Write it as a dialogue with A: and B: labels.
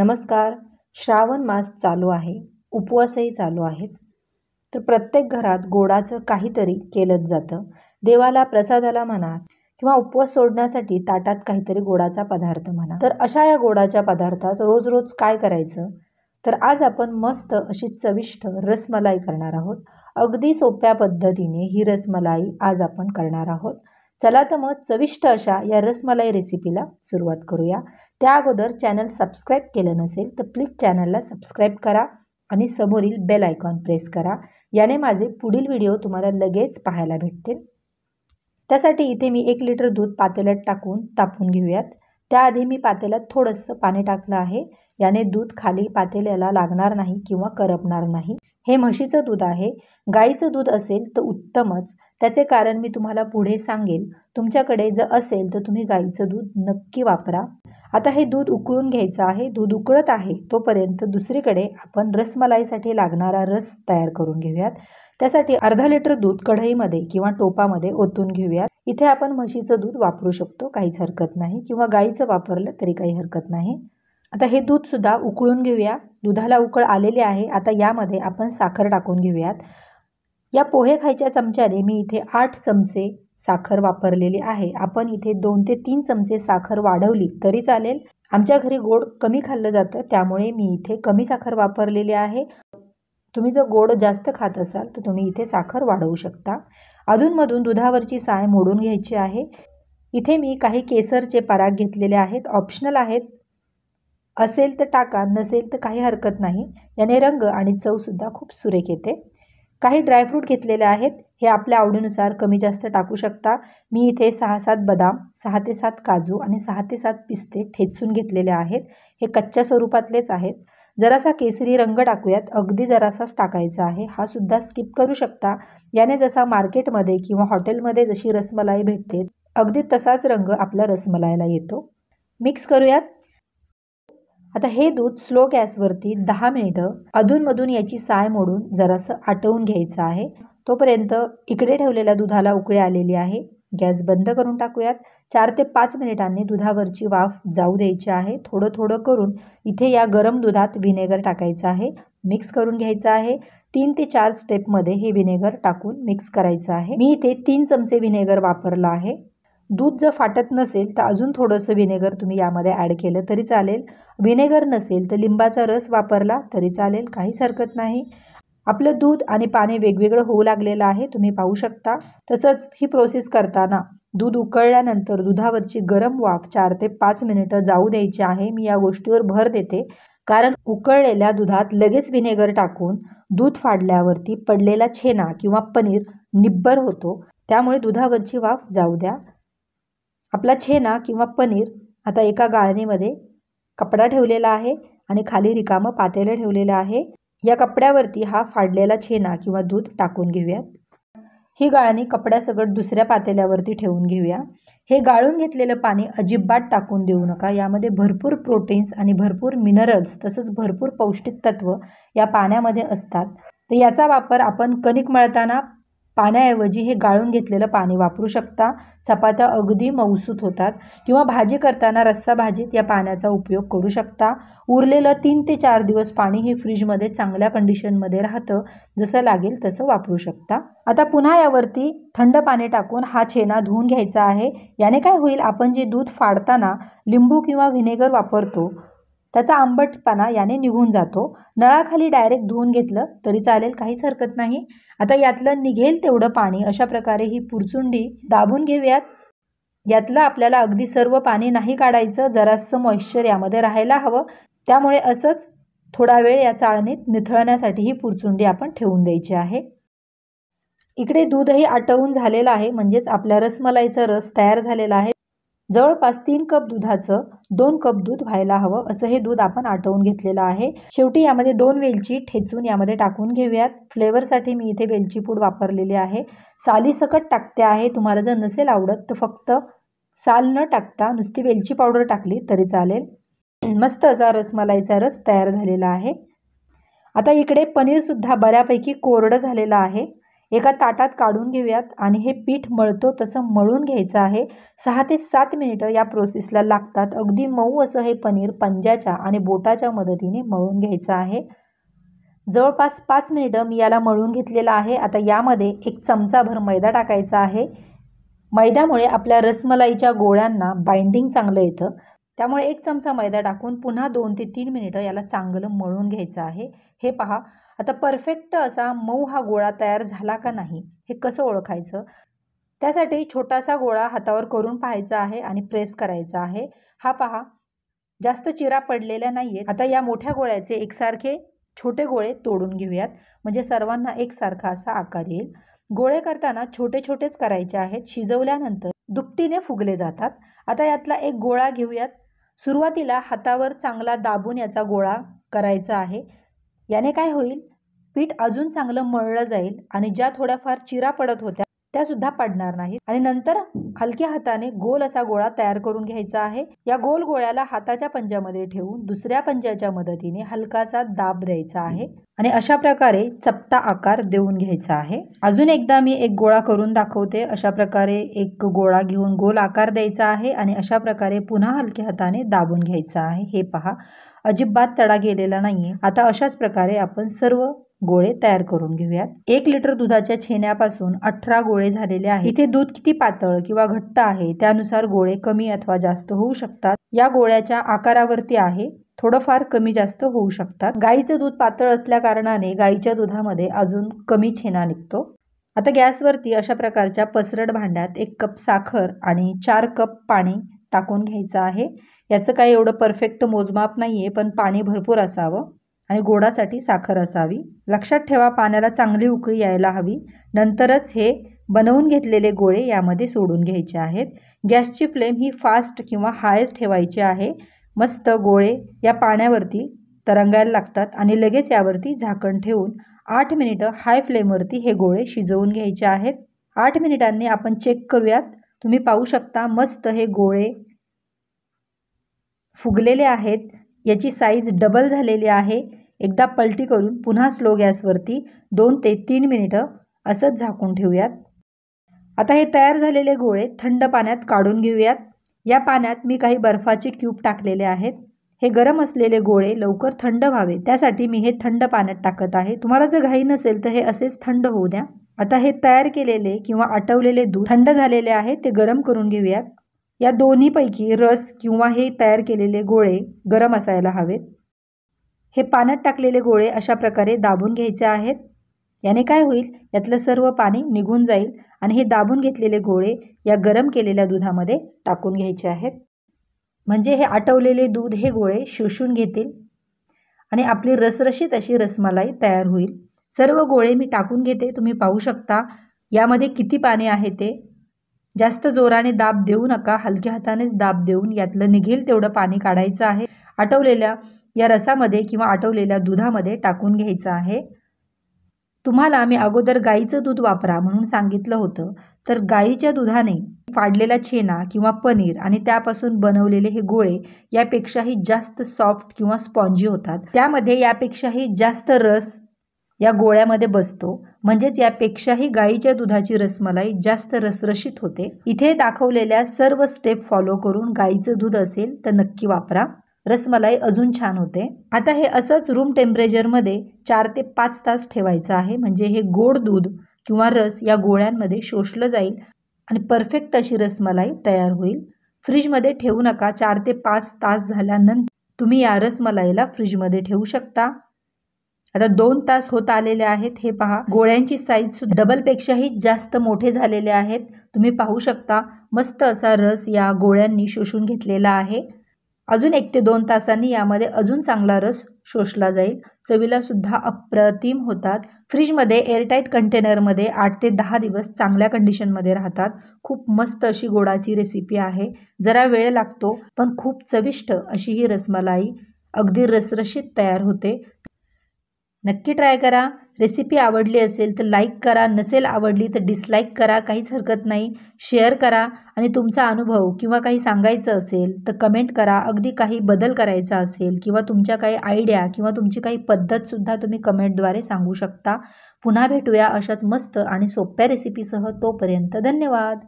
A: नमस्कार श्रावण मास चालू आहे उपवासही चालू आहेत तर प्रत्येक घरात गोडाचं काहीतरी केलंच जातं देवाला प्रसादाला म्हणा किंवा उपवास सोडण्यासाठी ताटात काहीतरी गोडाचा पदार्थ म्हणा तर अशा या गोडाच्या पदार्थात रोज रोज काय करायचं तर आज आपण मस्त अशी चविष्ट रसमलाई करणार आहोत अगदी सोप्या पद्धतीने ही रसमलाई आज आपण करणार आहोत चला तर मग चविष्ट अशा या रसमलाई रेसिपीला सुरुवात करूया त्या अगोदर चॅनल सबस्क्राईब केलं नसेल तर प्लीज चॅनलला सबस्क्राईब करा आणि समोरील बेल आयकॉन प्रेस करा याने माझे पुढील व्हिडिओ तुम्हाला लगेच पाहायला भेटतील त्यासाठी इथे मी एक लिटर दूध पातेल्यात टाकून तापून घेऊयात त्याआधी मी पातेल्यात थोडंसं पाणी टाकलं आहे याने दूध खाली पातेल्याला लागणार नाही किंवा करपणार नाही हे म्हशीचं दूध आहे गाईचं दूध असेल तर उत्तमच त्याचे कारण मी तुम्हाला पुढे सांगेल तुमच्याकडे जर असेल तर तुम्ही गाईचं दूध नक्की वापरा आता हे दूध उकळून घ्यायचं आहे दूध उकळत आहे तोपर्यंत दुसरीकडे आपण रसमलाईसाठी लागणारा रस तयार करून घेऊयात त्यासाठी अर्धा लिटर दूध कढईमध्ये किंवा टोपामध्ये ओतून घेऊयात इथे आपण म्हशीचं दूध वापरू शकतो काहीच हरकत नाही किंवा गाईचं वापरलं तरी काही हरकत नाही आता हे दूधसुद्धा उकळून घेऊया दुधाला उकळ आलेले आहे आता यामध्ये आपण साखर टाकून घेऊयात या पोहे खायच्या चमच्याने मी इथे आठ चमचे साखर वापरलेली आहे आपण इथे दोन ते तीन चमचे साखर वाढवली तरी चालेल आमच्या घरी गोड कमी खाल्लं जातं त्यामुळे मी इथे कमी साखर वापरलेली आहे तुम्ही जर गोड जास्त खात असाल तर तुम्ही इथे साखर वाढवू शकता अधूनमधून दुधावरची साय मोडून घ्यायची आहे इथे मी काही केसरचे पराग घेतलेले आहेत ऑप्शनल आहेत असेल तर टाका नसेल तर काही हरकत नाही याने रंग आणि चवसुद्धा खूप सुरेख येते काही ड्रायफ्रूट घेतलेले आहेत हे आपल्या आवडीनुसार कमी जास्त टाकू शकता मी इथे सहा सात बदाम सहा ते सात काजू आणि सहा ते सात पिस्ते ठेचून घेतलेले आहेत हे कच्च्या स्वरूपातलेच आहेत जरासा केसरी रंग टाकूयात अगदी जरासाच टाकायचा आहे हा सुद्धा स्किप करू शकता याने जसा मार्केटमध्ये किंवा हॉटेलमध्ये जशी रसमलाई भेटते अगदी तसाच रंग आपल्या रसमलाईला येतो मिक्स करूयात आता हे दूध स्लो गॅसवरती दहा मिनिटं अधूनमधून याची साय मोडून जरासं आटवून घ्यायचं आहे तोपर्यंत इकडे ठेवलेल्या दुधाला उकळी आलेली आहे गॅस बंद करून टाकूयात चार ते पाच मिनिटांनी दुधावरची वाफ जाऊ द्यायची आहे थोडं थोडं करून इथे या गरम दुधात व्हिनेगर टाकायचं आहे मिक्स करून घ्यायचं आहे तीन ते चार स्टेपमध्ये हे व्हिनेगर टाकून मिक्स करायचं आहे मी इथे तीन चमचे व्हिनेगर वापरला आहे दूध जर फाटत नसेल तर अजून थोडंसं व्हिनेगर तुम्ही यामध्ये ॲड केलं तरी चालेल व्हिनेगर नसेल तर लिंबाचा रस वापरला तरी चालेल काहीच हरकत नाही आपलं दूध आणि पाणी वेगवेगळं होऊ लागलेलं आहे तुम्ही पाहू शकता तसंच ही प्रोसेस करताना दूध उकळल्यानंतर दुधावरची गरम वाफ चार ते पाच मिनिटं जाऊ द्यायची आहे मी या गोष्टीवर भर देते कारण उकळलेल्या दुधात लगेच व्हिनेगर टाकून दूध फाडल्यावरती पडलेला छेना किंवा पनीर निब्बर होतो त्यामुळे दुधावरची वाफ जाऊ द्या आपला छेना किंवा पनीर आता एका गाळणीमध्ये कपडा ठेवलेला आहे आणि खाली रिकामं पातेलं ठेवलेलं आहे या कपड्यावरती हा फाडलेला छेना किंवा दूध टाकून घेऊयात ही गाळणी कपड्यासकट दुसऱ्या पातेल्यावरती ठेवून घेऊया हे गाळून घेतलेलं पाणी अजिबात टाकून देऊ नका यामध्ये भरपूर प्रोटीन्स आणि भरपूर मिनरल्स तसंच भरपूर पौष्टिक तत्व या पाण्यामध्ये असतात तर याचा वापर आपण कणिक मळताना पाण्याऐवजी हे गाळून घेतलेलं पाणी वापरू शकता चपात्या अगदी मौसूत होतात किंवा भाजी करताना रस्सा भाजीत या पाण्याचा उपयोग करू शकता उरलेलं तीन ते चार दिवस पाणी हे फ्रीजमध्ये चांगल्या कंडिशनमध्ये राहतं जसं लागेल तसं वापरू शकता आता पुन्हा यावरती थंड पाणी टाकून हा छेना धुवून घ्यायचा आहे याने काय होईल आपण जे दूध फाडताना लिंबू किंवा व्हिनेगर वापरतो त्याचा आंबटपणा याने निघून जातो नळाखाली डायरेक्ट धुवून घेतलं तरी चालेल काहीच हरकत नाही आता यातलं निघेल तेवढं पाणी अशा प्रकारे ही पुरचुंडी दाबून घेऊयात यातलं आपल्याला अगदी सर्व पाणी नाही काढायचं जरासं मॉइश्चर यामध्ये राहायला हवं त्यामुळे असंच थोडा वेळ या चाळणीत निथळण्यासाठी ही पुरचुंडी आपण ठेवून द्यायची आहे इकडे दूधही आटवून झालेलं आहे म्हणजेच आपल्या रसमलाईचा रस तयार झालेला आहे जवळपास तीन कप दुधाचं दोन कप दूध व्हायला हवं असं हे दूध आपण आटवून घेतलेलं आहे शेवटी यामध्ये दोन वेलची ठेचून यामध्ये टाकून घेऊयात फ्लेवरसाठी मी इथे वेलची पूड वापरलेली आहे सालीसकट टाकते आहे तुम्हाला जर नसेल आवडत तर फक्त साल न टाकता नुसती वेलची पावडर टाकली तरी चालेल मस्त असा रसमलाईचा रस तयार झालेला आहे आता इकडे पनीरसुद्धा बऱ्यापैकी कोरडं झालेलं आहे एका ताटात काढून घेऊयात आणि हे पीठ मळतो तसं मळून घ्यायचं आहे सहा ते सात मिनिटं या प्रोसेसला लागतात अगदी मऊ असं हे पनीर पंजाच्या आणि बोटाच्या मदतीने मळून घ्यायचं आहे जवळपास पाच मिनिटं मी याला मळून घेतलेलं आहे आता यामध्ये एक चमचाभर मैदा टाकायचा आहे मैद्यामुळे आपल्या रसमलाईच्या गोळ्यांना बाइंडिंग चांगलं येतं त्यामुळे एक चमचा मैदा टाकून पुन्हा दोन ते तीन मिनिटं याला चांगलं मळून घ्यायचं आहे हे पहा आता परफेक्ट असा मऊ हा गोळा तयार झाला का नाही हे कसं ओळखायचं त्यासाठी छोटासा गोळा हातावर करून पाहायचा आहे आणि प्रेस करायचा आहे हा पहा जास्त चिरा पडलेल्या नाही आता या मोठ्या गोळ्याचे एकसारखे छोटे गोळे तोडून घेऊयात म्हणजे सर्वांना एकसारखा असा आकार येईल गोळे करताना छोटे छोटेच करायचे आहेत शिजवल्यानंतर दुपटीने फुगले जातात आता यातला एक गोळा घेऊयात सुरुवातीला हातावर चांगला दाबून याचा गोळा करायचा आहे याने काय होईल पीठ अजून चांगलं मळलं जाईल आणि ज्या थोड्याफार चिरा पडत होत्या त्या सुद्धा पडणार नाहीत आणि नंतर हलक्या हाताने गोल असा गोळा तयार करून घ्यायचा आहे या गोल गोळ्याला हाताच्या पंजामध्ये ठेवून दुसऱ्या पंजाच्या मदतीने हलकासा दाब द्यायचा आहे आणि अशा प्रकारे चपटा आकार देऊन घ्यायचा आहे अजून एकदा मी एक गोळा करून दाखवते अशा प्रकारे एक गोळा घेऊन गोल आकार द्यायचा आहे आणि अशा प्रकारे पुन्हा हलक्या हाताने दाबून घ्यायचा आहे हे पहा अजिबात तडा गेलेला नाहीये आता अशाच प्रकारे आपण सर्व गोळे तयार करून घेऊयात एक लिटर दुधाच्या छेण्यापासून अठरा गोळे झालेले आहेत इथे दूध किती पातळ किंवा घट्ट आहे त्यानुसार गोळे कमी अथवा जास्त होऊ शकतात या गोळ्याच्या आकारावरती आहे थोडंफार कमी जास्त होऊ शकतात गाईचं दूध पातळ असल्या कारणाने गाईच्या दुधामध्ये अजून कमी छेना निघतो आता गॅसवरती अशा प्रकारच्या पसरड भांड्यात एक कप साखर आणि चार कप पाणी टाकून घ्यायचं आहे याचं काही एवढं परफेक्ट मोजमाप नाही आहे पण पाणी भरपूर असावं आणि गोडासाठी साखर असावी लक्षात ठेवा पाण्याला चांगली उकळी यायला हवी नंतरच हे बनवून घेतलेले गोळे यामध्ये सोडून घ्यायचे आहेत गॅसची फ्लेम ही फास्ट किंवा हायच ठेवायची आहे मस्त गोळे या पाण्यावरती तरंगायला लागतात आणि लगेच यावरती झाकण ठेवून आठ मिनिटं हाय फ्लेमवरती हे गोळे शिजवून घ्यायचे आहेत आठ मिनिटांनी आपण चेक करूयात तुम्ही पाहू शकता मस्त हे गोळे फुगलेले आहेत याची साईज डबल झालेली आहे एकदा पलटी करून पुन्हा स्लो गॅसवरती दोन ते तीन मिनिटं असंच झाकून ठेवूयात आता हे तयार झालेले गोळे थंड पाण्यात काढून घेऊयात या पाण्यात मी काही बर्फाचे क्यूब टाकलेले आहेत हे गरम असलेले गोळे लवकर थंड व्हावे त्यासाठी मी हे थंड पाण्यात टाकत आहे तुम्हाला जर घाई नसेल तर हे असेच थंड होऊ द्या आता हे तयार केलेले किंवा आटवलेले दूध थंड झालेले आहे ते गरम करून घेऊयात या दोन्हीपैकी रस किंवा हे तयार केलेले गोळे गरम असायला हवेत हे पाण्यात टाकलेले गोळे अशा प्रकारे दाबून घ्यायचे आहेत याने काय होईल यातलं सर्व पाणी निघून जाईल आणि हे दाबून घेतलेले गोळे या गरम केलेल्या दुधामध्ये टाकून घ्यायचे आहेत म्हणजे हे आटवलेले दूध हे गोळे शोषून घेतील आणि आपली रसरशीत अशी रसमलाई तयार होईल सर्व गोळे मी टाकून घेते तुम्ही पाहू शकता यामध्ये किती पाणी आहे ते जास्त जोराने दाब देऊ नका हलक्या हातानेच दाब देऊन यातलं निघेल तेवढं पाणी काढायचं आहे आटवलेल्या या रसामध्ये किंवा आटवलेल्या दुधामध्ये टाकून घ्यायचं आहे तुम्हाला मी अगोदर गाईचं दूध वापरा म्हणून सांगितलं होतं तर गाईच्या दुधाने फाडलेला छेना किंवा पनीर आणि त्यापासून बनवलेले हे गोळे यापेक्षाही जास्त सॉफ्ट किंवा स्पॉन्जी होतात त्यामध्ये यापेक्षाही जास्त रस या गोळ्यामध्ये बसतो म्हणजेच यापेक्षाही गाईच्या दुधाची रसमलाई जास्त रसरशीत होते इथे दाखवलेल्या सर्व स्टेप फॉलो करून गाईचं दूध असेल तर नक्की वापरा रसमलाई अजून छान होते आता हे असंच रूम टेम्परेचरमध्ये चार ते पाच तास ठेवायचं आहे म्हणजे हे गोड दूध किंवा रस या गोळ्यांमध्ये शोषलं जाईल आणि परफेक्ट अशी रसमलाई तयार होईल फ्रीजमध्ये ठेवू नका चार ते पाच तास झाल्यानंतर तुम्ही या रसमलाईला फ्रीजमध्ये ठेवू शकता आता दोन तास होत आलेले आहेत हे पहा गोळ्यांची साईज डबलपेक्षाही जास्त मोठे झालेले आहेत तुम्ही पाहू शकता मस्त असा रस या गोळ्यांनी शोषून घेतलेला आहे अजून एक ते दोन तासांनी यामध्ये अजून चांगला रस शोषला जाईल चवीला सुद्धा अप्रतिम होतात फ्रीजमध्ये एअरटाईट कंटेनरमध्ये आठ ते दहा दिवस चांगल्या कंडिशनमध्ये राहतात खूप मस्त अशी गोडाची रेसिपी आहे जरा वेळ लागतो पण खूप चविष्ट अशी ही रसमलाई अगदी रसरशीत तयार होते नक्की ट्राय करा रेसिपी आवडली असेल तर लाईक करा नसेल आवडली तर डिसलाईक करा काहीच हरकत नाही शेअर करा आणि तुमचा अनुभव किंवा काही सांगायचं असेल तर कमेंट करा अगदी काही बदल करायचा असेल किंवा तुमच्या काही आयडिया किंवा तुमची काही पद्धतसुद्धा तुम्ही कमेंटद्वारे सांगू शकता पुन्हा भेटूया अशाच मस्त आणि सोप्या रेसिपीसह तोपर्यंत धन्यवाद